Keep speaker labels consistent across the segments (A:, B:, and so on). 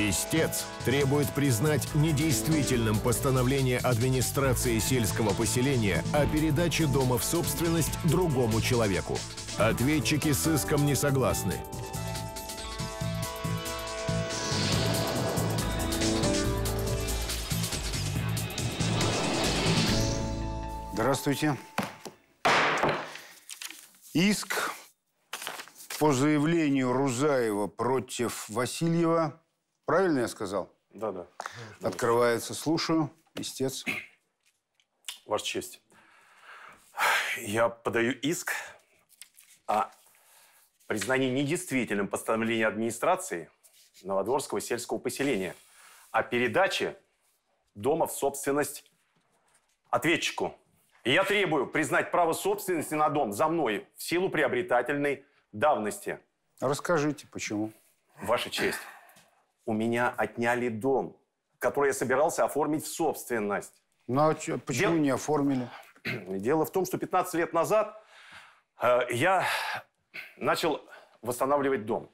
A: Истец требует признать недействительным постановление администрации сельского
B: поселения о передаче дома в собственность другому человеку. Ответчики с иском не согласны.
C: Здравствуйте. Иск по заявлению Рузаева против Васильева Правильно я сказал? Да, да. Открывается, слушаю, истец. Ваша
B: честь, я подаю иск о признании недействительным постановления администрации Новодворского сельского поселения о передаче дома в собственность ответчику. И я требую признать право собственности на дом за мной в силу приобретательной давности. Расскажите, почему. Ваша честь у меня отняли дом, который я собирался оформить в собственность. Ну а чё, почему Дел... не оформили? Дело в том, что 15 лет назад э, я начал восстанавливать дом.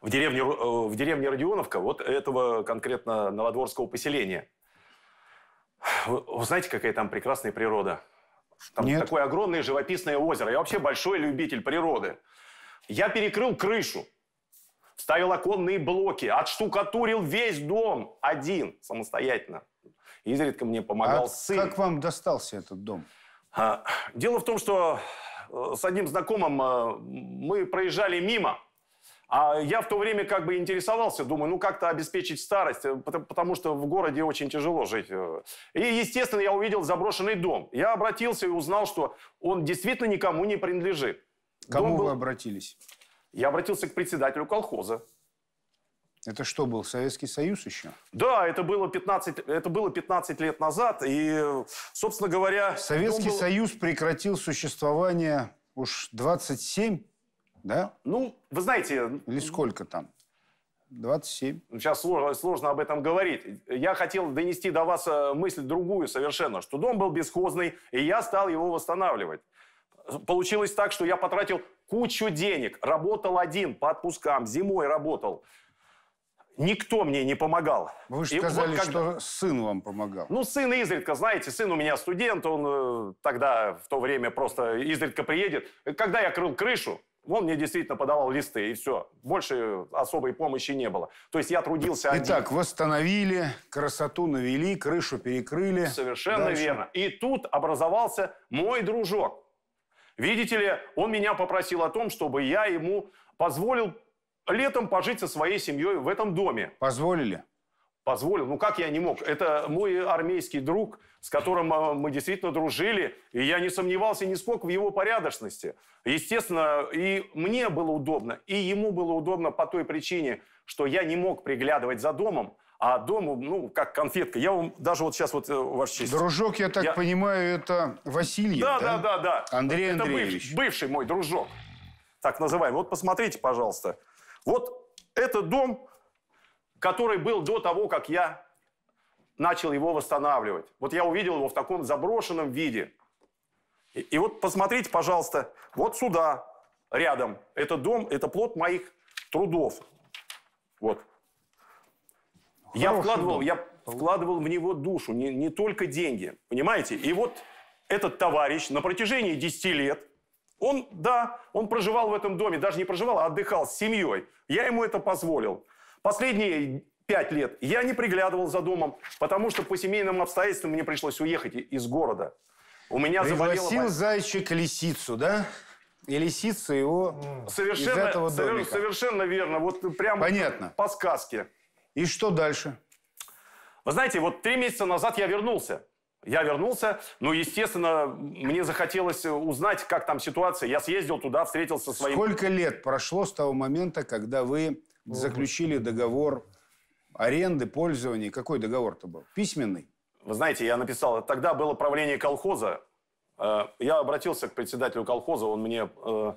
B: В деревне, э, в деревне Родионовка, вот этого конкретно Новодворского поселения. Вы, вы знаете, какая там прекрасная природа? Там Нет. такое огромное живописное озеро. Я вообще большой любитель природы. Я перекрыл крышу ставил оконные блоки, отштукатурил весь дом один самостоятельно. Изредка мне помогал а сын. Как вам достался этот дом? А, дело в том, что э, с одним знакомым э, мы проезжали мимо, а я в то время как бы интересовался, думаю, ну как-то обеспечить старость, э, потому что в городе очень тяжело жить. И, естественно, я увидел заброшенный дом. Я обратился и узнал, что он действительно никому не принадлежит. Кому дом вы был... обратились? Я обратился к председателю колхоза.
C: Это что был, Советский
B: Союз еще? Да, это было 15, это было 15 лет назад. И, собственно говоря... Советский был... Союз
C: прекратил существование уж 27, да? Ну, вы знаете... Или сколько там?
B: 27. Сейчас сложно, сложно об этом говорить. Я хотел донести до вас э, мысль другую совершенно, что дом был бесхозный, и я стал его восстанавливать получилось так, что я потратил кучу денег, работал один по отпускам, зимой работал. Никто мне не помогал. Вы же сказали, вот когда... что сын вам помогал. Ну, сын изредка, знаете, сын у меня студент, он э, тогда в то время просто изредка приедет. Когда я крыл крышу, он мне действительно подавал листы, и все. Больше особой помощи не было. То есть я трудился Итак, один. Итак,
C: восстановили, красоту навели, крышу
B: перекрыли. Совершенно Дальше. верно. И тут образовался мой дружок, Видите ли, он меня попросил о том, чтобы я ему позволил летом пожить со своей семьей в этом доме. Позволили? Позволил. Ну как я не мог? Это мой армейский друг, с которым э, мы действительно дружили, и я не сомневался нисколько в его порядочности. Естественно, и мне было удобно, и ему было удобно по той причине, что я не мог приглядывать за домом, а дома, ну, как конфетка. Я вам даже вот сейчас, вот, э, ваша честь. Дружок, я так я...
C: понимаю, это Василий, да? Да, да,
B: да. Андрей это Андреевич. Быв... бывший мой дружок, так называем. Вот посмотрите, пожалуйста. Вот это дом, который был до того, как я начал его восстанавливать. Вот я увидел его в таком заброшенном виде. И, и вот посмотрите, пожалуйста, вот сюда, рядом. Это дом, это плод моих трудов. Вот я вкладывал, я вкладывал в него душу, не, не только деньги, понимаете? И вот этот товарищ на протяжении 10 лет, он, да, он проживал в этом доме, даже не проживал, а отдыхал с семьей. Я ему это позволил. Последние пять лет я не приглядывал за домом, потому что по семейным обстоятельствам мне пришлось уехать из города. У меня Пригласил заболела...
C: зайчик лисицу, да? И лисица
B: его совершенно, из этого Совершенно верно. Вот прямо Понятно. по сказке. И что дальше? Вы знаете, вот три месяца назад я вернулся. Я вернулся, но, естественно, мне захотелось узнать, как там ситуация. Я съездил туда, встретился со своим... Сколько
C: лет прошло с того момента, когда вы заключили договор
B: аренды, пользования? Какой договор-то был? Письменный? Вы знаете, я написал, тогда было правление колхоза. Э, я обратился к председателю колхоза, он мне э,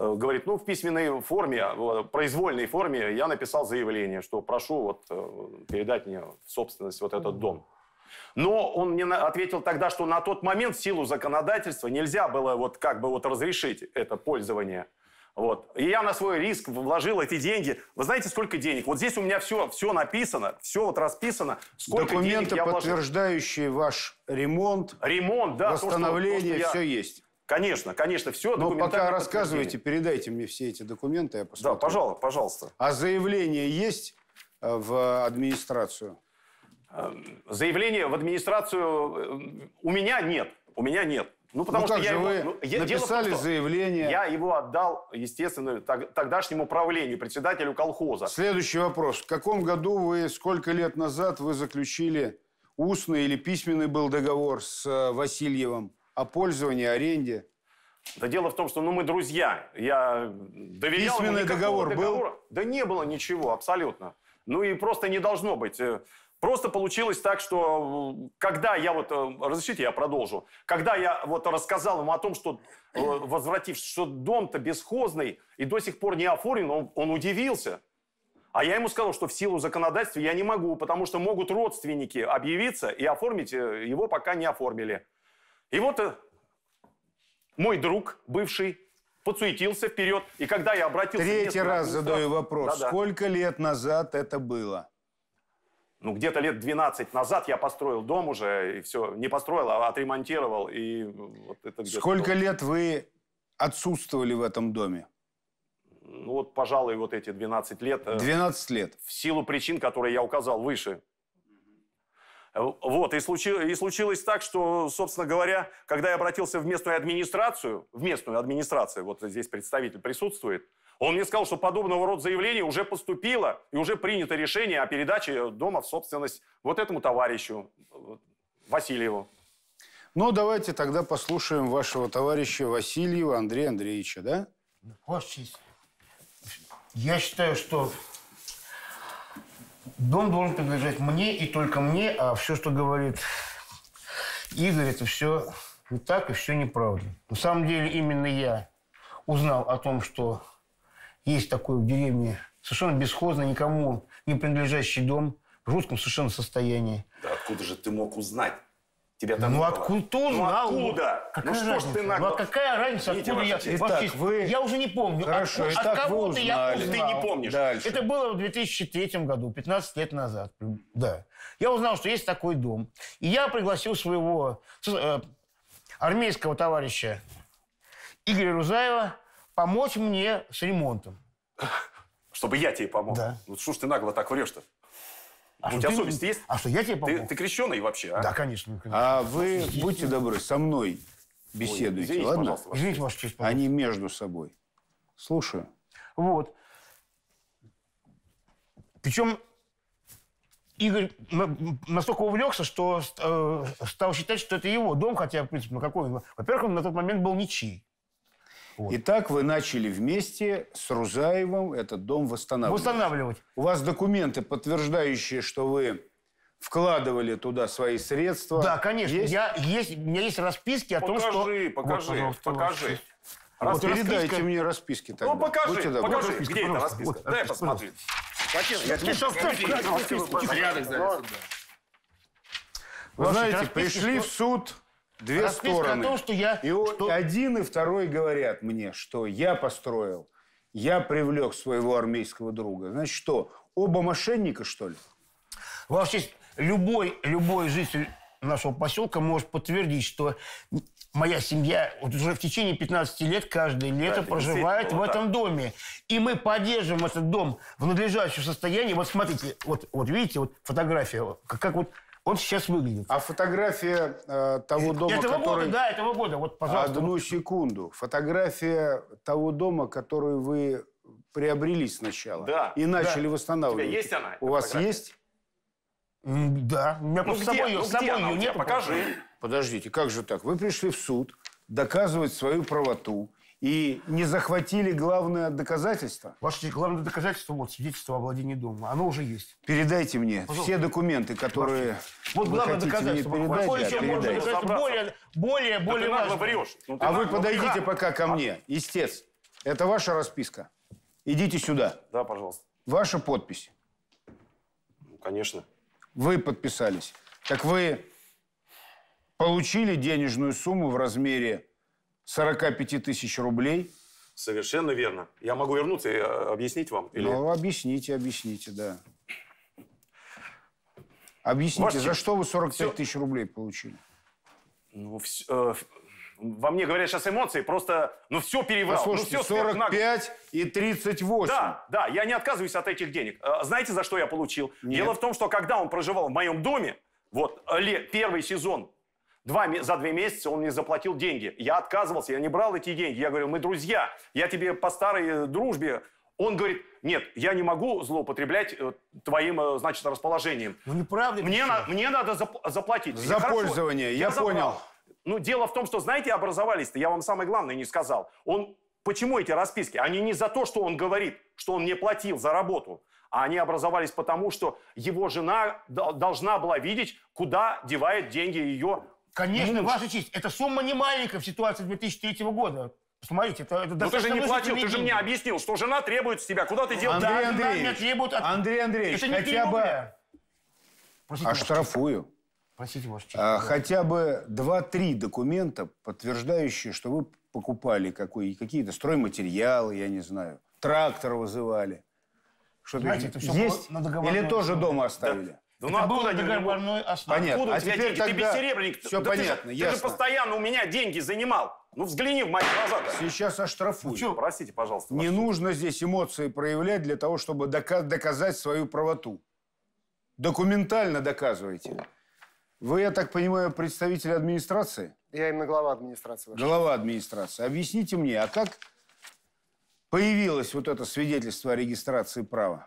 B: Э, говорит, ну, в письменной форме, а, э, произвольной форме я написал заявление, что прошу вот э, передать мне в собственность вот этот дом. Но он мне ответил тогда, что на тот момент в силу законодательства нельзя было вот как бы вот разрешить это пользование. Вот. И я на свой риск вложил эти деньги. Вы знаете, сколько денег? Вот здесь у меня все, все написано, все вот расписано. Сколько Документы, денег я вложил.
C: подтверждающие ваш ремонт,
B: ремонт да, восстановление, то, что, то, что я... все есть. Конечно, конечно, все ну, Но пока рассказывайте,
C: передайте мне все эти документы, я посмотрю. Да, пожалуйста, пожалуйста. А заявление есть э, в администрацию? Эм,
B: заявление в администрацию э, у меня нет. У меня нет. Ну, потому ну, что я его, вы ну, написали дело том, заявление. Я его отдал, естественно, тогдашнему правлению, председателю колхоза.
C: Следующий вопрос. В каком году вы, сколько лет назад вы заключили устный или письменный был договор с
B: э, Васильевым о пользовании, аренде? Да дело в том, что ну, мы друзья. Я доверял Письменный ему договор договора. был? Да не было ничего, абсолютно. Ну и просто не должно быть. Э, просто получилось так, что когда я вот, э, разрешите, я продолжу. Когда я вот рассказал ему о том, что, э, возвратившись, что дом-то бесхозный и до сих пор не оформлен, он, он удивился. А я ему сказал, что в силу законодательства я не могу, потому что могут родственники объявиться и оформить его, пока не оформили. И вот э, мой друг, бывший, подсуетился вперед, и когда я обратился... Третий раз администрат... задаю вопрос. Да -да.
C: Сколько лет назад это было?
B: Ну, где-то лет 12 назад я построил дом уже, и все, не построил, а отремонтировал, и вот это Сколько было.
C: лет вы отсутствовали в этом доме?
B: Ну, вот, пожалуй, вот эти 12 лет. 12 э, лет. В силу причин, которые я указал выше. Вот, и, случилось, и случилось так, что, собственно говоря, когда я обратился в местную администрацию, в местную администрацию, вот здесь представитель присутствует, он мне сказал, что подобного рода заявление уже поступило и уже принято решение о передаче дома в собственность вот этому товарищу э, Васильеву.
C: Ну, давайте тогда послушаем вашего товарища Васильева Андрея Андреевича, да?
D: Ну, Очень. Я считаю, что Дом должен принадлежать мне и только мне, а все, что говорит Игорь, это все не так и все неправда. На самом деле именно я узнал о том, что есть такой в деревне совершенно бесхозный, никому не принадлежащий дом в жутком совершенно состоянии.
B: Да откуда же ты мог узнать? Тебя там ну, откуда? Ну, откуда? Какая ну, что ж ты нагло? Ну, а какая разница, Видите, откуда я? Итак, вы... Я
D: уже не помню. А Хорошо, от, итак, от кого ты я узнал. Ты не помнишь. Дальше. Это было в 2003 году, 15 лет назад. Да. Я узнал, что есть такой дом. И я пригласил своего э, армейского товарища Игоря Рузаева помочь мне с ремонтом.
B: Чтобы я тебе помог? Да. Ну, что ж ты нагло так врешь-то? А у тебя ты... совесть есть? А что, я тебе помог? Ты, ты крещеный вообще, а? Да, конечно. конечно. А вы Иди,
C: будьте добры, со мной беседуйте, Ой, извините, ладно? Пожалуйста, ваша извините, ваша честь. Пожалуйста. Они между собой.
D: Слушаю. Вот. Причем Игорь настолько увлекся, что э, стал считать, что это его дом, хотя, в принципе, ну какой он? Во-первых, он на тот момент был ничей.
C: Вот. Итак, вы начали вместе с Рузаевым этот дом восстанавливать. Восстанавливать. У вас документы, подтверждающие, что вы вкладывали туда свои средства. Да, конечно. Есть?
D: Я, есть, у меня есть расписки о покажи, том, что... Покажи, покажи, вот, покажи. Раз, вот, расписка... мне
E: расписки тогда. Ну, покажи, Будьте добры. покажи. Расписка, Где эта расписка? Вот, Дай
D: расписка,
C: я Порядок, да.
E: Вы знаете, пришли в суд две Расписка стороны. о том,
C: что я... И он, что... один и второй говорят мне, что я построил, я привлек своего армейского друга. Значит, что, оба мошенника, что
D: ли? Вообще любой, любой житель нашего поселка может подтвердить, что моя семья вот уже в течение 15 лет каждое лето да, проживает в этом так. доме. И мы поддерживаем этот дом в надлежащем состоянии. Вот смотрите, вот, вот видите, вот фотография, как, как вот он сейчас выглядит.
C: А фотография э, того дома, этого который... года, да, этого
D: года, вот, пожалуйста. Одну
C: вот. секунду.
D: Фотография того дома,
C: который вы приобрели сначала да, и начали да. восстанавливать. У тебя есть она? У вас есть? Да. У меня ну, просто где? с собой, ну, с собой ее ну нет. Покажи. Покажи. Подождите, как же так? Вы пришли в суд доказывать свою правоту и не захватили главное
D: доказательство. Ваше главное доказательство, вот свидетельство о владении домом, оно уже есть.
C: Передайте мне Пожалуйста. все документы, которые Вот вы главное доказательство. Мне передать, Какое да, передайте. более,
D: более, да более важно, важное? Ну, ты а вы подойдите врешь.
C: пока ко мне, а. истец. Это ваша расписка. Идите сюда. Да, пожалуйста. Ваша подпись. Ну, конечно. Вы подписались. Так вы получили денежную сумму в размере 45 тысяч рублей.
B: Совершенно верно. Я могу вернуться и э, объяснить вам? Или... Ну,
C: объясните, объясните, да.
B: Объясните, Ваш... за что вы 45 Все... тысяч рублей получили? Ну, вс... Э, во мне говорят сейчас эмоции, просто, ну, все переврал. Ну, Послушайте, ну, все 45 сверхнаг... и 38. Да, да, я не отказываюсь от этих денег. Э, знаете, за что я получил? Нет. Дело в том, что когда он проживал в моем доме, вот, первый сезон Два, за два месяца он мне заплатил деньги. Я отказывался, я не брал эти деньги. Я говорил, мы друзья, я тебе по старой э, дружбе. Он говорит, нет, я не могу злоупотреблять э, твоим, э, значит, расположением. Ну, неправда. Мне, на, мне надо зап- заплатить. За я пользование, хорошо, я, я понял. Ну, дело в том, что, знаете, образовались-то, я вам самое главное не сказал. Он, почему эти расписки? Они не за то, что он говорит, что он не платил за работу. А они образовались потому, что его жена должна была видеть, куда девает деньги ее Конечно, ваша
D: честь. это сумма не маленькая в ситуации 2003 года. Посмотрите, это, это ну, Но ты же не платил, ты же
B: мне объяснил, что жена требует с тебя. Куда ты делал? Андрей да, Андреевич, требует от... Андрей Андреевич, это хотя бы...
C: Простите, Оштрафую. Простите, ваша честь. А, хотя бы 2-3 документа, подтверждающие, что вы покупали какие-то стройматериалы, я не знаю, трактор вызывали. Что-то Знаете, это все есть? Или тоже дома оставили? Да. Да ну, это ну откуда был договорной Понятно. Откуда а у теперь Тогда... Ты бессеребренник. Все да понятно, ты же, Ты же
B: постоянно у меня деньги занимал. Ну взгляни в мои глаза. -то.
C: Сейчас оштрафую. Ну, Простите, пожалуйста. Не нужно здесь эмоции проявлять для того, чтобы дока доказать свою правоту. Документально доказывайте. Вы, я так понимаю, представитель администрации?
E: Я именно глава администрации. Вашей. Глава
C: администрации. Объясните мне, а как появилось вот это свидетельство о регистрации права?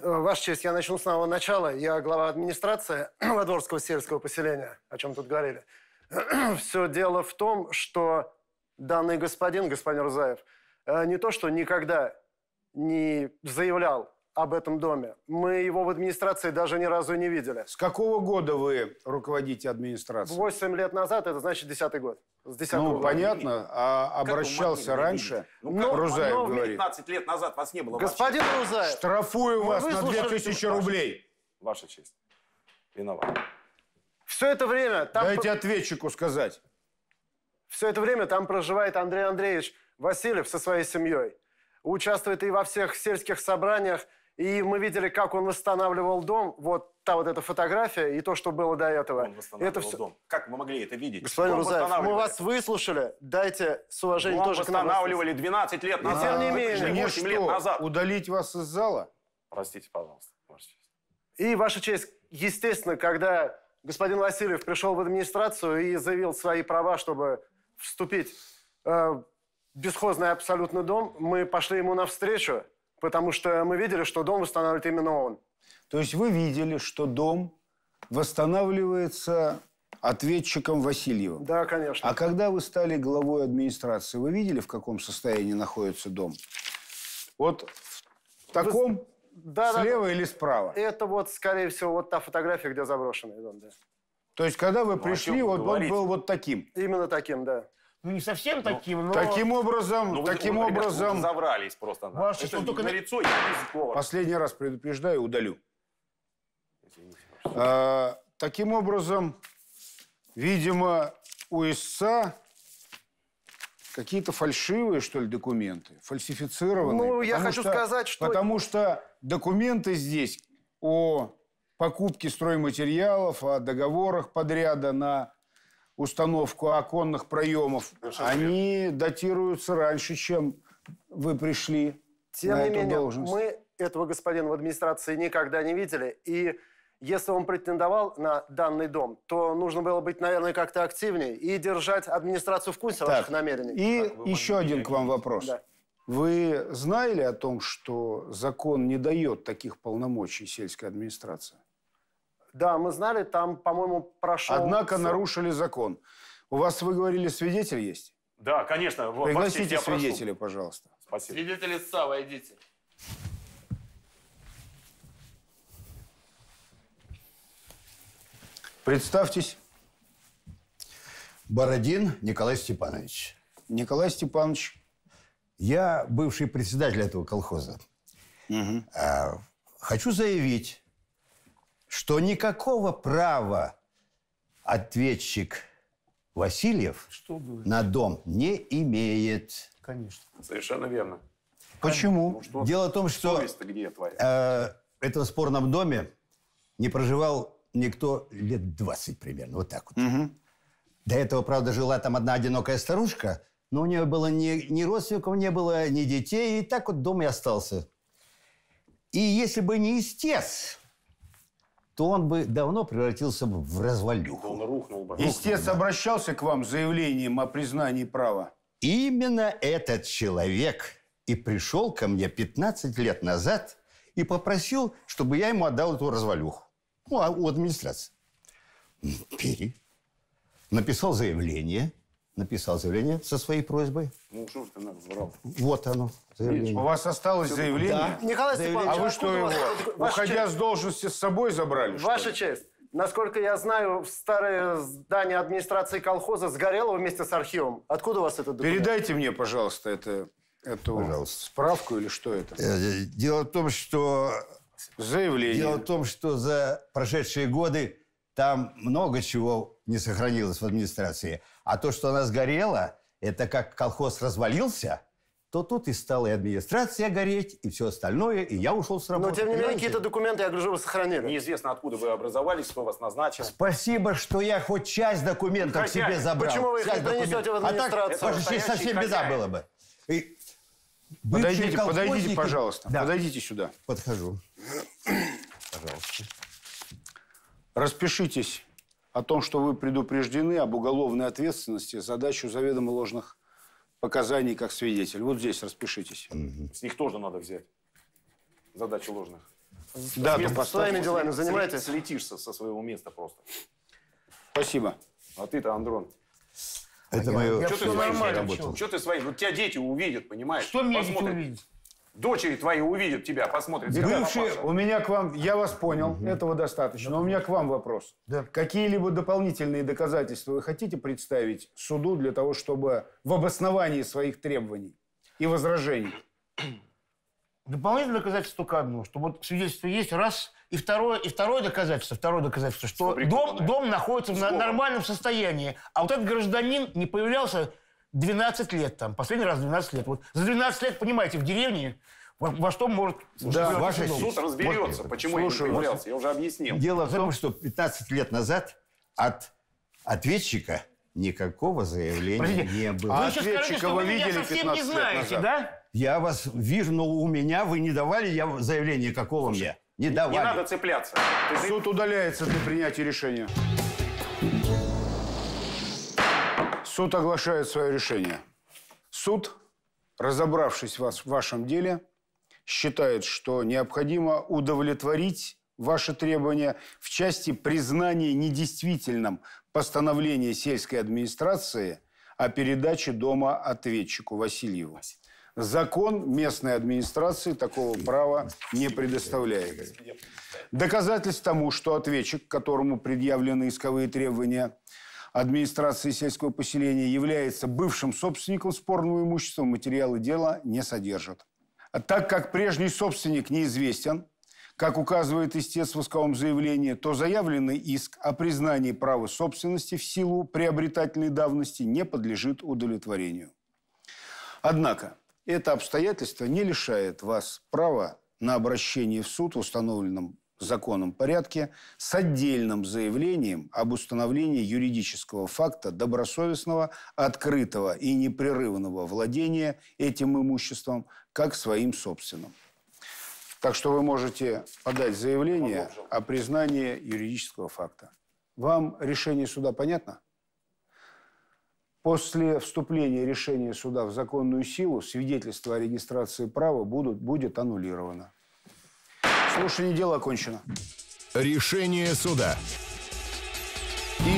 E: Э, Ваша честь, я начну с самого начала. Я глава администрации Водворского сельского поселения, о чем тут говорили. Все дело в том, что данный господин, господин Рузаев, э, не то что никогда не заявлял об этом доме. Мы его в администрации даже ни разу не видели. С какого года вы руководите администрацией? Восемь лет назад, это значит десятый год. С ну, года. понятно, а обращался как раньше. Ну, ну, как? Рузаев но говорит.
B: 15 лет назад вас не было. Господин вообще. Рузаев.
E: Штрафую ну, вас на 2000 рублей.
B: Ваша честь. Виноват. Все это время там...
E: Дайте ответчику сказать. Все это время там проживает Андрей Андреевич Васильев со своей семьей. Участвует и во всех сельских собраниях, и мы видели, как он восстанавливал дом. Вот та вот эта фотография и то, что было до этого. Он восстанавливал это все... дом.
B: Как мы могли это видеть? Господин Рузаев, мы вас
E: выслушали. Дайте с уважением Дом тоже восстанавливали 12
B: лет назад. тем не менее. Мне 8 лет назад.
E: удалить вас из зала?
B: Простите, пожалуйста.
E: И, Ваша честь, естественно, когда господин Васильев пришел в администрацию и заявил свои права, чтобы вступить э, в бесхозный абсолютно дом, мы пошли ему навстречу. Потому что мы видели, что дом восстанавливает именно он. То есть вы
C: видели, что дом восстанавливается ответчиком Васильевым?
E: Да, конечно.
C: А когда вы стали главой администрации, вы видели, в каком состоянии находится дом? Вот в таком...
E: Вы... Да, слева да, или справа? Это вот, скорее всего, вот та фотография, где заброшенный дом, да.
C: То есть, когда вы ну, пришли, вот говорить? он был вот таким? Именно таким, да ну не совсем ну, таким, но... Таким образом, ну, таким вы, образом... Ребят, забрались
B: просто. Да. Ваше что, только... На лицо и
C: Последний раз предупреждаю, удалю. Извините, а, таким образом, видимо, у ИСа какие-то фальшивые, что ли, документы, фальсифицированные. Ну, я хочу что, сказать, что... Потому что документы здесь о покупке стройматериалов, о договорах подряда на установку оконных проемов, они датируются раньше, чем вы пришли Тем на не эту менее, должность. мы
E: этого господина в администрации никогда не видели. И если он претендовал на данный дом, то нужно было быть, наверное, как-то активнее и держать администрацию в курсе так, ваших намерений. И
C: так, еще один к вам вопрос. Да. Вы знали о том, что закон не дает таких полномочий сельской администрации?
E: Да, мы знали, там, по-моему, прошел... Однако нарушили
C: закон. У вас, вы говорили, свидетель есть?
B: Да, конечно. Пригласите свидетеля, прошу. пожалуйста. Спасибо. Свидетели СА, идите.
C: Представьтесь.
A: Бородин Николай Степанович. Николай Степанович. Я бывший председатель этого колхоза. Угу. Хочу заявить что никакого права ответчик Васильев на дом не имеет.
B: Конечно. Совершенно верно.
A: Почему? Ну, Дело в том, что э, этого спорном доме не проживал никто лет 20 примерно, вот так вот. Угу. До этого, правда, жила там одна одинокая старушка, но у нее было ни, ни родственников не было, ни детей, и так вот дом и остался. И если бы не истец, то он бы давно превратился бы в развалюху.
B: он рухнул бы.
A: Истец
C: обращался к вам с заявлением о признании права? Именно этот человек и
A: пришел ко мне 15 лет назад и попросил, чтобы я ему отдал эту развалюху. Ну, а у администрации. Пери. Написал заявление – написал заявление со своей просьбой.
C: Ну, что ты нам
A: Вот оно,
C: заявление. Видишь, у вас осталось Все, заявление? Да. Николай Степанович, А вы что его, уходя
E: честь. с должности, с собой забрали? Ваша честь. Насколько я знаю, старое здание администрации колхоза сгорело вместе с архивом. Откуда у вас это Передайте мне, пожалуйста, это, эту
C: пожалуйста. справку или что это? Э, э,
A: дело в том, что... Заявление. Дело в том, что за прошедшие годы там много чего не сохранилось в администрации. А то, что она сгорела, это как колхоз развалился, то тут и стала и администрация гореть, и все остальное, и я ушел с работы. Но, тем не менее, какие-то
B: документы, я говорю, вы сохранили. Неизвестно, откуда вы образовались, кто вас назначил.
A: Спасибо, что я хоть часть документов Хотя, себе забрал. Почему вы их часть не принесете в администрацию? А так, это совсем беда была бы.
C: И подойдите, подойдите, пожалуйста. Да. Подойдите сюда. Подхожу. Пожалуйста. Распишитесь о том, что вы предупреждены об уголовной ответственности за дачу заведомо ложных показаний как свидетель. Вот здесь распишитесь.
B: Угу. С них тоже надо взять задачу ложных.
E: Да, места своими делами занимаетесь?
B: Слетишься со своего места просто. Спасибо. А ты-то, Андрон, это а мое... Что ты своим? Что ты свои? Вот тебя дети увидят, понимаешь? Что мне дети увидят? дочери твои увидят тебя, посмотрят. Бывшие,
C: у меня к вам, я вас понял, угу. этого достаточно, но у меня к вам вопрос. Да. Какие-либо дополнительные доказательства вы хотите представить суду для того, чтобы в обосновании своих требований и возражений?
D: Дополнительное доказательство только одно, что вот свидетельство есть, раз, и второе, и второе доказательство, второе доказательство, что дом, дом находится в нормальном состоянии, а вот этот гражданин не появлялся 12 лет там, последний раз 12 лет. Вот за 12 лет, понимаете, в деревне во, во что может... Да, ваша суд сесть. разберется, вот, почему слушаю, я не появлялся, я уже объяснил.
A: Дело в том, что 15 лет назад от ответчика никакого заявления Простите, не было. А ответчика вы видели 15 не знаете, лет назад? Да? Я вас вижу, но у меня вы не давали я заявление какого Слушай, мне. Не давали. Не надо
B: цепляться.
C: Суд удаляется для принятия решения. Суд оглашает свое решение. Суд, разобравшись в вашем деле, считает, что необходимо удовлетворить ваши требования в части признания недействительным постановления сельской администрации о передаче дома ответчику Васильеву. Закон местной администрации такого права не предоставляет. Доказательств тому, что ответчик, которому предъявлены исковые требования, администрации сельского поселения является бывшим собственником спорного имущества, материалы дела не содержат. А так как прежний собственник неизвестен, как указывает истец в исковом заявлении, то заявленный иск о признании права собственности в силу приобретательной давности не подлежит удовлетворению. Однако это обстоятельство не лишает вас права на обращение в суд в установленном законном порядке с отдельным заявлением об установлении юридического факта добросовестного, открытого и непрерывного владения этим имуществом как своим собственным. Так что вы можете подать заявление о признании юридического факта. Вам решение суда понятно? После вступления решения суда в законную силу свидетельство о регистрации права будут, будет аннулировано. Слушание дела окончено.
B: Решение суда.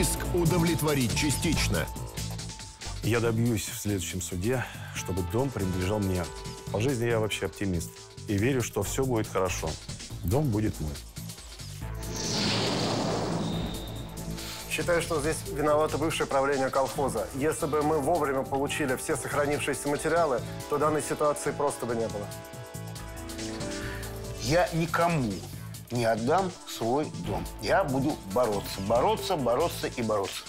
B: Иск удовлетворить частично. Я добьюсь в следующем суде, чтобы дом принадлежал мне. По жизни я вообще оптимист. И верю, что все будет хорошо. Дом будет мой.
E: Считаю, что здесь виновато бывшее правление колхоза. Если бы мы вовремя получили все сохранившиеся материалы, то данной ситуации просто бы не было
D: я никому не отдам свой дом. Я буду бороться, бороться, бороться и бороться.